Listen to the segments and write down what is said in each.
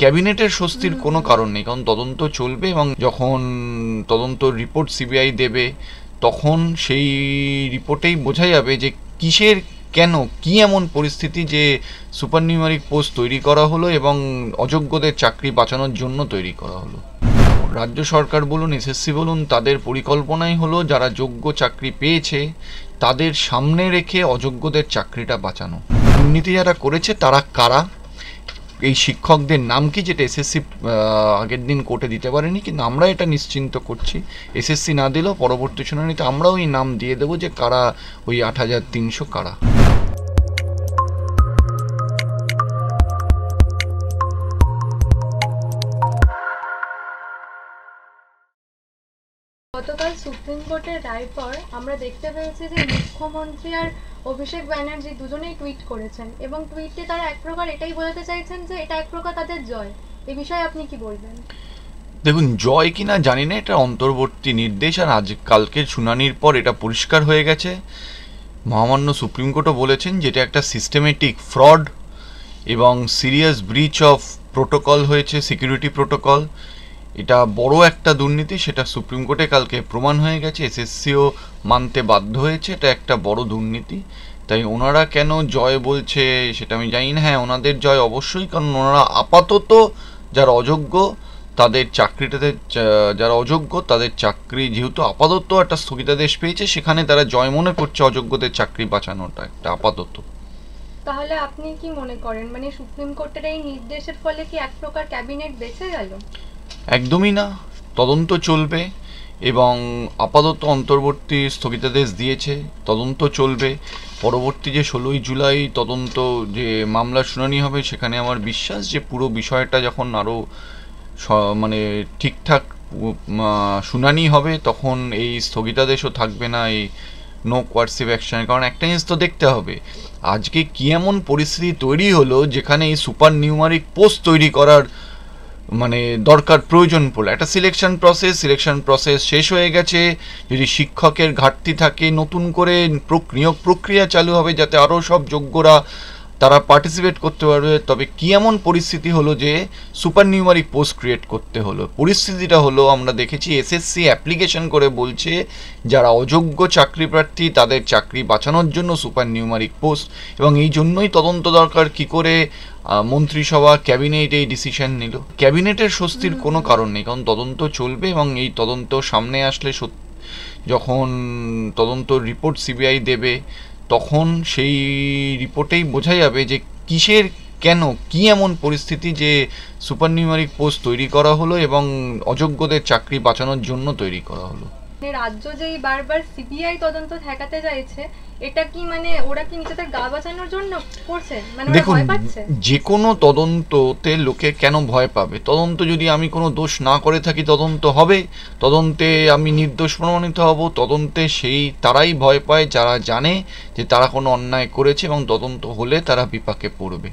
ক্যাবিনেটের স্বস্তির কোনো কারণ নেই কারণ তদন্ত চলবে এবং যখন তদন্ত রিপোর্ট সিবিআই দেবে তখন সেই রিপোর্টেই বোঝা যাবে যে কিসের কেন কি এমন পরিস্থিতি যে সুপারনিউমারিক পোস্ট তৈরি করা হলো এবং অযোগ্যদের চাকরি বাঁচানোর জন্য তৈরি করা হলো রাজ্য সরকার বলুন এসএসসি বলুন তাদের পরিকল্পনাই হলো যারা যোগ্য চাকরি পেয়েছে তাদের সামনে রেখে অযোগ্যদের চাকরিটা বাঁচানো দুর্নীতি যারা করেছে তারা কারা এই শিক্ষকদের নাম কি যেটা এসএসসি আগের দিন কোর্টে দিতে পারেনি কিন্তু আমরা এটা নিশ্চিন্ত করছি এসএসসি না দিলেও পরবর্তী শুনানিতে আমরাও এই নাম দিয়ে দেবো যে কারা ওই আট হাজার তিনশো কারা গতকাল সুপ্রিম কোর্টের রায় পর আমরা দেখতে পেয়েছি যে মুখ্যমন্ত্রী আর অভিষেক ব্যানার্জি দুজনেই টুইট করেছেন এবং টুইটে তারা এক প্রকার এটাই বোঝাতে চাইছেন যে এটা এক প্রকার তাদের জয় এ বিষয়ে আপনি কি বলবেন দেখুন জয় কিনা জানি না এটা অন্তর্বর্তী নির্দেশ আর আজ কালকের শুনানির পর এটা পরিষ্কার হয়ে গেছে মহামান্য সুপ্রিম কোর্টও বলেছেন যেটা একটা সিস্টেমেটিক ফ্রড এবং সিরিয়াস ব্রিচ অফ প্রোটোকল হয়েছে সিকিউরিটি প্রোটোকল এটা বড় একটা দুর্নীতি সেটা সুপ্রিম কোর্টে কালকে প্রমাণ হয়ে গেছে এসএসসিও মানতে বাধ্য হয়েছে এটা একটা বড় দুর্নীতি তাই ওনারা কেন জয় বলছে সেটা আমি জানি না হ্যাঁ ওনাদের জয় অবশ্যই কারণ ওনারা আপাতত যারা অযোগ্য তাদের চাকরিটাতে যারা অযোগ্য তাদের চাকরি যেহেতু আপাতত একটা স্থগিতাদেশ পেয়েছে সেখানে তারা জয় মনে করছে অযোগ্যদের চাকরি বাঁচানোটা একটা আপাতত তাহলে আপনি কি মনে করেন মানে সুপ্রিম কোর্টের এই নির্দেশের ফলে কি এক প্রকার ক্যাবিনেট বেঁচে গেল একদমই না তদন্ত চলবে এবং আপাতত অন্তর্বর্তী স্থগিতাদেশ দিয়েছে তদন্ত চলবে পরবর্তী যে ষোলোই জুলাই তদন্ত যে মামলার শুনানি হবে সেখানে আমার বিশ্বাস যে পুরো বিষয়টা যখন আরও মানে ঠিকঠাক শুনানি হবে তখন এই স্থগিতাদেশও থাকবে না এই নো কোয়ার্সিভ অ্যাকশন কারণ একটা জিনিস তো দেখতে হবে আজকে কী এমন পরিস্থিতি তৈরি হলো যেখানে এই সুপার নিউমারিক পোস্ট তৈরি করার মানে দরকার প্রয়োজন পড়লো একটা সিলেকশন প্রসেস সিলেকশন প্রসেস শেষ হয়ে গেছে যদি শিক্ষকের ঘাটতি থাকে নতুন করে নিয়োগ প্রক্রিয়া চালু হবে যাতে আরও সব যোগ্যরা তারা পার্টিসিপেট করতে পারবে তবে কী এমন পরিস্থিতি হলো যে সুপার নিউমারিক পোস্ট ক্রিয়েট করতে হলো পরিস্থিতিটা হলো আমরা দেখেছি এসএসসি অ্যাপ্লিকেশন করে বলছে যারা অযোগ্য চাকরি প্রার্থী তাদের চাকরি বাঁচানোর জন্য সুপার নিউমারিক পোস্ট এবং এই জন্যই তদন্ত দরকার কি করে মন্ত্রিসভা ক্যাবিনেট এই ডিসিশন নিল ক্যাবিনেটের স্বস্তির কোনো কারণ নেই কারণ তদন্ত চলবে এবং এই তদন্ত সামনে আসলে যখন তদন্ত রিপোর্ট সিবিআই দেবে তখন সেই রিপোর্টেই বোঝা যাবে যে কিসের কেন কি এমন পরিস্থিতি যে সুপার নিউমারিক পোস্ট তৈরি করা হলো এবং অযোগ্যদের চাকরি বাঁচানোর জন্য তৈরি করা হলো মানে রাজ্য যে বারবার সিবিআই তদন্ত ঠেকাতে চাইছে এটা কি মানে ওরা কি নিজেদের গা বাঁচানোর জন্য করছে মানে দেখুন যে কোনো তদন্ততে লোকে কেন ভয় পাবে তদন্ত যদি আমি কোনো দোষ না করে থাকি তদন্ত হবে তদন্তে আমি নির্দোষ প্রমাণিত হব তদন্তে সেই তারাই ভয় পায় যারা জানে যে তারা কোনো অন্যায় করেছে এবং তদন্ত হলে তারা বিপাকে পড়বে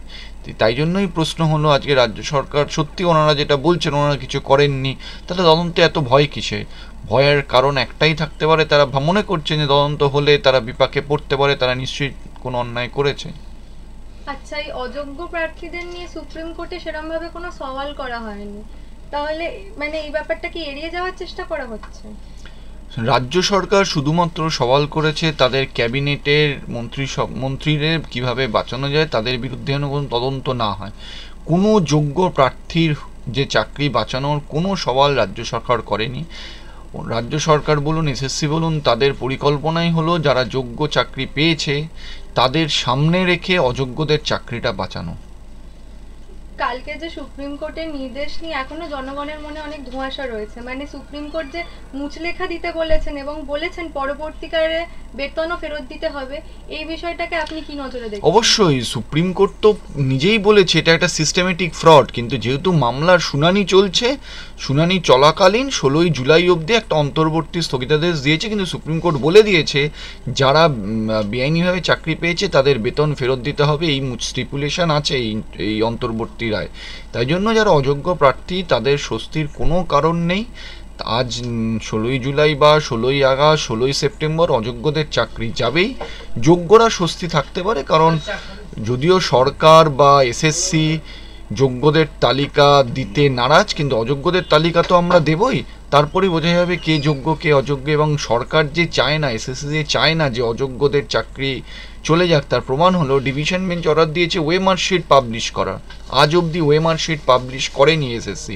তাই জন্যই প্রশ্ন হলো আজকে রাজ্য সরকার সত্যি ওনারা যেটা বলছেন ওনারা কিছু করেননি তাহলে তদন্তে এত ভয় কিসে ভয়ের কারণ একটাই থাকতে পারে তারা মনে করছে যে তদন্ত হলে তারা বিপাকে পড়তে পারে তারা নিশ্চয়ই কোনো অন্যায় করেছে আচ্ছা এই অযোগ্য প্রার্থীদের নিয়ে সুপ্রিম কোর্টে সেরকম ভাবে কোনো সওয়াল করা হয়নি তাহলে মানে এই ব্যাপারটা কি এড়িয়ে যাওয়ার চেষ্টা করা হচ্ছে রাজ্য সরকার শুধুমাত্র সওয়াল করেছে তাদের ক্যাবিনেটের মন্ত্রী মন্ত্রীদের কিভাবে বাঁচানো যায় তাদের বিরুদ্ধে যেন কোনো তদন্ত না হয় কোনো যোগ্য প্রার্থীর যে চাকরি বাঁচানোর কোনো সওয়াল রাজ্য সরকার করেনি রাজ্য সরকার বলুন এসএসসি বলুন তাদের পরিকল্পনাই হলো যারা যোগ্য চাকরি পেয়েছে তাদের সামনে রেখে অযোগ্যদের চাকরিটা বাঁচানো কালকে যে সুপ্রিম কোর্টের নির্দেশ নিয়ে এখনো জনগণের মনে অনেক ধোঁয়াশা রয়েছে মানে সুপ্রিম কোর্ট যে মুচলেখা দিতে বলেছেন এবং বলেছেন পরবর্তীকালে বেতনও ফেরত দিতে হবে এই বিষয়টাকে আপনি কি নজরে দেখেন অবশ্যই সুপ্রিম কোর্ট তো নিজেই বলেছে এটা একটা সিস্টেমেটিক ফ্রড কিন্তু যেহেতু মামলার শুনানি চলছে শুনানি চলাকালীন ষোলোই জুলাই অবধি একটা অন্তর্বর্তী স্থগিতাদেশ দিয়েছে কিন্তু সুপ্রিম কোর্ট বলে দিয়েছে যারা বেআইনিভাবে চাকরি পেয়েছে তাদের বেতন ফেরত দিতে হবে এই স্টিপুলেশন আছে এই এই অন্তর্বর্তী রায় তাই জন্য যারা অযোগ্য প্রার্থী তাদের স্বস্তির কোনো কারণ নেই আজ ষোলোই জুলাই বা ষোলোই আগস্ট ষোলোই সেপ্টেম্বর অযোগ্যদের চাকরি যাবেই যোগ্যরা স্বস্তি থাকতে পারে কারণ যদিও সরকার বা এসএসসি যোগ্যদের তালিকা দিতে নারাজ কিন্তু অযোগ্যদের তালিকা তো আমরা দেবই তারপরেই বোঝা যাবে কে যোগ্য কে অযোগ্য এবং সরকার যে চায় না এসএসসি যে চায় না যে অযোগ্যদের চাকরি চলে যাক তার প্রমাণ হলো ডিভিশন বেঞ্চ অর্ডার দিয়েছে ওয়েমার শিট পাবলিশ করা আজ অবধি ওয়েমার শিট পাবলিশ করেনি এসএসসি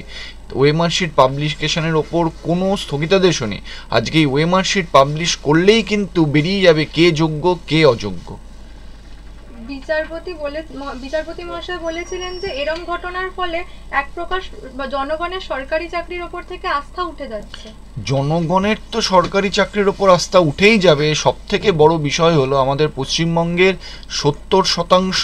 ওয়েমার্কশিট পাবলিশকেশনের ওপর কোনো স্থগিতাদেশও নেই আজকে এই ওয়েমার্কশিট পাবলিশ করলেই কিন্তু বেরিয়ে যাবে কে যোগ্য কে অযোগ্য বিচারপতি বলে বিচারপতি মহাশয় বলেছিলেন যে এরম ঘটনার ফলে এক প্রকার জনগণের সরকারি চাকরির ওপর থেকে আস্থা উঠে যাচ্ছে জনগণের তো সরকারি চাকরির ওপর আস্থা উঠেই যাবে সব থেকে বড় বিষয় হলো আমাদের পশ্চিমবঙ্গের সত্তর শতাংশ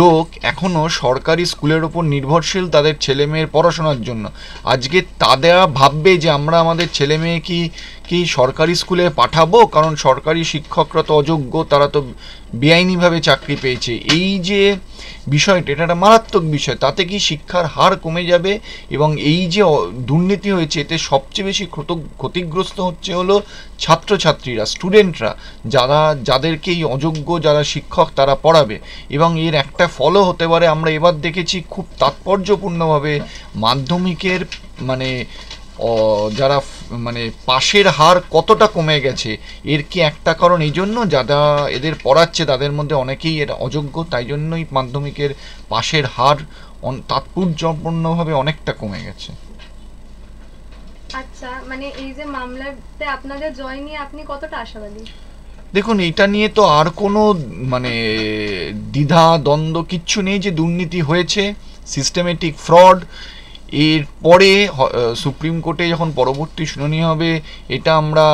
লোক এখনও সরকারি স্কুলের ওপর নির্ভরশীল তাদের ছেলে মেয়ের পড়াশোনার জন্য আজকে তাদের ভাববে যে আমরা আমাদের ছেলে মেয়ে কি কি সরকারি স্কুলে পাঠাবো কারণ সরকারি শিক্ষকরা তো অযোগ্য তারা তো বেআইনিভাবে চাকরি পেয়েছে এই যে বিষয়টা এটা একটা মারাত্মক বিষয় তাতে কি শিক্ষার হার কমে যাবে এবং এই যে দুর্নীতি হয়েছে এতে সবচেয়ে বেশি ক্ষত ক্ষতিগ্রস্ত হচ্ছে হলো ছাত্রছাত্রীরা স্টুডেন্টরা যারা যাদেরকে এই অযোগ্য যারা শিক্ষক তারা পড়াবে এবং এর একটা ফলও হতে পারে আমরা এবার দেখেছি খুব তাৎপর্যপূর্ণভাবে মাধ্যমিকের মানে যারা মানে পাশের হার কতটা কমে গেছে এর কি একটা কারণ এই জন্য যারা এদের পড়াচ্ছে তাদের মধ্যে অনেকেই এর অযোগ্য তাই জন্যই মাধ্যমিকের পাশের হার তাৎপর্যপূর্ণভাবে অনেকটা কমে গেছে আচ্ছা মানে এই যে মামলাতে আপনাদের জয় নিয়ে আপনি কতটা আশাবাদী দেখুন এটা নিয়ে তো আর কোনো মানে দ্বিধা দ্বন্দ্ব কিচ্ছু নেই যে দুর্নীতি হয়েছে সিস্টেমেটিক ফ্রড এরপরে সুপ্রিম কোর্টে যখন পরবর্তী শুনানি হবে এটা আমরা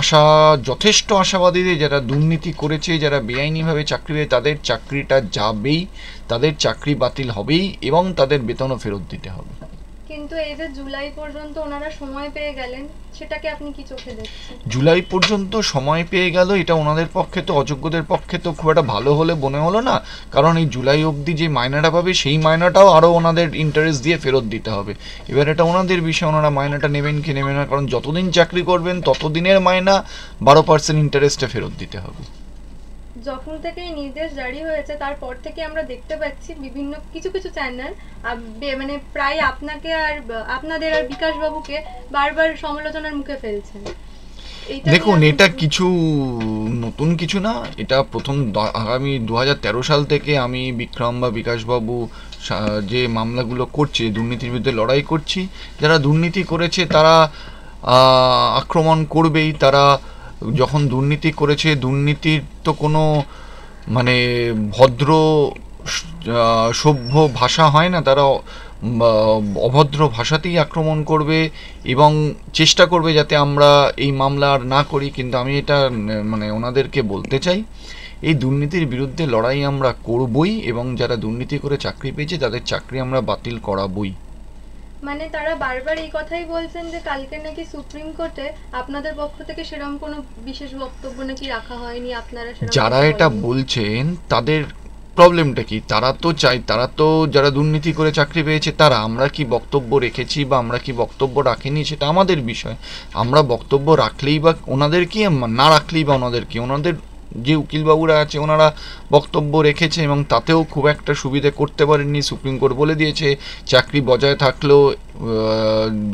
আশা যথেষ্ট আশাবাদীদের যারা দুর্নীতি করেছে যারা বেআইনিভাবে চাকরি দেয় তাদের চাকরিটা যাবেই তাদের চাকরি বাতিল হবেই এবং তাদের বেতনও ফেরত দিতে হবে কিন্তু এই যে জুলাই পর্যন্ত ওনারা সময় পেয়ে গেলেন সেটাকে আপনি কি চোখে দেখছেন জুলাই পর্যন্ত সময় পেয়ে গেল এটা ওনাদের পক্ষে তো অযোগ্যদের পক্ষে তো খুব একটা ভালো হলে মনে হলো না কারণ এই জুলাই অবধি যে মাইনাটা পাবে সেই মাইনাটাও আরও ওনাদের ইন্টারেস্ট দিয়ে ফেরত দিতে হবে এবার এটা ওনাদের বিষয়ে ওনারা মাইনাটা নেবেন কি নেবেন না কারণ যতদিন চাকরি করবেন ততদিনের মাইনা বারো পার্সেন্ট ইন্টারেস্টে ফেরত দিতে হবে যখন থেকে এই নির্দেশ জারি হয়েছে তারপর থেকে আমরা দেখতে পাচ্ছি বিভিন্ন কিছু কিছু চ্যানেল মানে প্রায় আপনাকে আর আপনাদের আর বিকাশবাবুকে বারবার সমালোচনার মুখে ফেলছেন দেখুন এটা কিছু নতুন কিছু না এটা প্রথম আগামী দু সাল থেকে আমি বিক্রম বা বিকাশবাবু যে মামলাগুলো করছে দুর্নীতির বিরুদ্ধে লড়াই করছি যারা দুর্নীতি করেছে তারা আক্রমণ করবেই তারা যখন দুর্নীতি করেছে দুর্নীতির তো কোনো মানে ভদ্র সভ্য ভাষা হয় না তারা অভদ্র ভাষাতেই আক্রমণ করবে এবং চেষ্টা করবে যাতে আমরা এই মামলা আর না করি কিন্তু আমি এটা মানে ওনাদেরকে বলতে চাই এই দুর্নীতির বিরুদ্ধে লড়াই আমরা করবই এবং যারা দুর্নীতি করে চাকরি পেয়েছে তাদের চাকরি আমরা বাতিল করাবই মানে তারা বারবার এই কথাই বলছেন যে কালকে নাকি সুপ্রিম কোর্টে আপনাদের পক্ষ থেকে সেরকম কোনো বিশেষ বক্তব্য নাকি রাখা হয়নি আপনারা যারা এটা বলছেন তাদের প্রবলেমটা কি তারা তো চাই তারা তো যারা দুর্নীতি করে চাকরি পেয়েছে তারা আমরা কি বক্তব্য রেখেছি বা আমরা কি বক্তব্য রাখিনি সেটা আমাদের বিষয় আমরা বক্তব্য রাখলেই বা ওনাদের কি না রাখলেই বা ওনাদের কি ওনাদের যে উকিলবাবুরা আছে ওনারা বক্তব্য রেখেছে এবং তাতেও খুব একটা সুবিধে করতে পারেননি সুপ্রিম কোর্ট বলে দিয়েছে চাকরি বজায় থাকলেও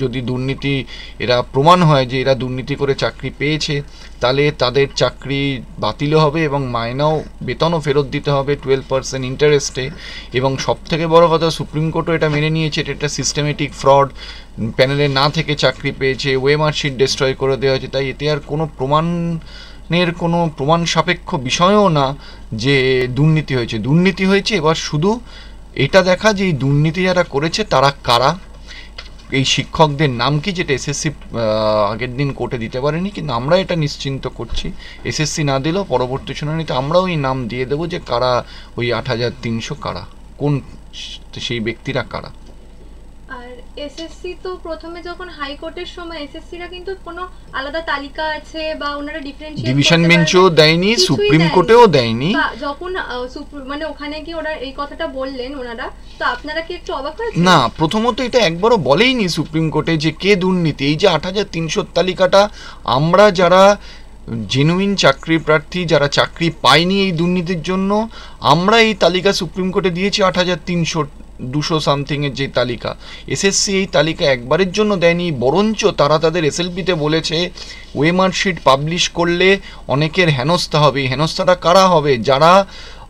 যদি দুর্নীতি এরা প্রমাণ হয় যে এরা দুর্নীতি করে চাকরি পেয়েছে তাহলে তাদের চাকরি বাতিল হবে এবং মায়নাও বেতনও ফেরত দিতে হবে টুয়েলভ পার্সেন্ট ইন্টারেস্টে এবং সবথেকে বড় কথা সুপ্রিম কোর্টও এটা মেনে নিয়েছে এটা একটা সিস্টেমেটিক ফ্রড প্যানেলে না থেকে চাকরি পেয়েছে ওয়ে মার্কশিট ডিস্ট্রয় করে দেওয়া হয়েছে তাই এতে আর কোনো প্রমাণ নের কোনো প্রমাণ সাপেক্ষ বিষয়ও না যে দুর্নীতি হয়েছে দুর্নীতি হয়েছে এবার শুধু এটা দেখা যে এই দুর্নীতি যারা করেছে তারা কারা এই শিক্ষকদের নাম কি যেটা এসএসসি আগের দিন কোর্টে দিতে পারেনি কিন্তু আমরা এটা নিশ্চিন্ত করছি এসএসসি না দিলেও পরবর্তী শুনানিতে আমরাও এই নাম দিয়ে দেবো যে কারা ওই আট হাজার তিনশো কারা কোন সেই ব্যক্তিরা কারা এসএসসি তো প্রথমে যখন হাইকোর্টের সময় এসএসসিরা কিন্তু কোনো আলাদা তালিকা আছে বা ওনারা ডিফারেন্সিয়েট ডিভিশন বেঞ্চও দেয়নি সুপ্রিম কোর্টেও দেয়নি যখন মানে ওখানে কি ওরা এই কথাটা বললেন ওনারা তো আপনারা কি একটু অবাক হয়েছেন না প্রথমত এটা একবারও বলেইনি সুপ্রিম কোর্টে যে কে দুর্নীতি এই যে আট হাজার তিনশো তালিকাটা আমরা যারা জেনুইন চাকরি প্রার্থী যারা চাকরি পায়নি এই দুর্নীতির জন্য আমরা এই তালিকা সুপ্রিম কোর্টে দিয়েছি আট হাজার তিনশো দুশো সামথিংয়ের যে তালিকা এসএসসি এই তালিকা একবারের জন্য দেয়নি বরঞ্চ তারা তাদের এসএলপিতে বলেছে ওয়েমার্কশিট পাবলিশ করলে অনেকের হেনস্থা হবে হেনস্থাটা কারা হবে যারা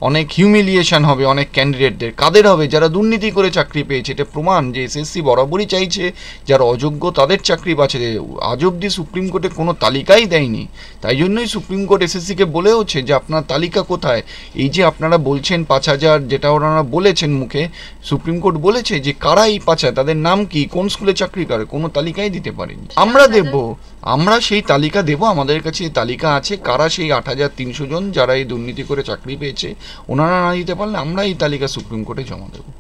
অনেক হিউমিলিয়েশন হবে অনেক ক্যান্ডিডেটদের কাদের হবে যারা দুর্নীতি করে চাকরি পেয়েছে এটা প্রমাণ যে এসএসসি বরাবরই চাইছে যারা অযোগ্য তাদের চাকরি বাঁচে আজ অব্দি সুপ্রিম কোর্টে কোনো তালিকাই দেয়নি তাই জন্যই সুপ্রিম কোর্ট এসএসসিকে বলেওছে যে আপনার তালিকা কোথায় এই যে আপনারা বলছেন পাঁচ হাজার যেটা ওনারা বলেছেন মুখে সুপ্রিম কোর্ট বলেছে যে কারা এই পাঁচ তাদের নাম কি কোন স্কুলে চাকরি করে কোনো তালিকাই দিতে পারেনি আমরা আচ্ছা, দেখবো আমরা সেই তালিকা দেব আমাদের কাছে তালিকা আছে কারা সেই আট হাজার তিনশো জন যারা এই দুর্নীতি করে চাকরি পেয়েছে ওনারা না দিতে পারলে আমরা এই তালিকা সুপ্রিম কোর্টে জমা দেবো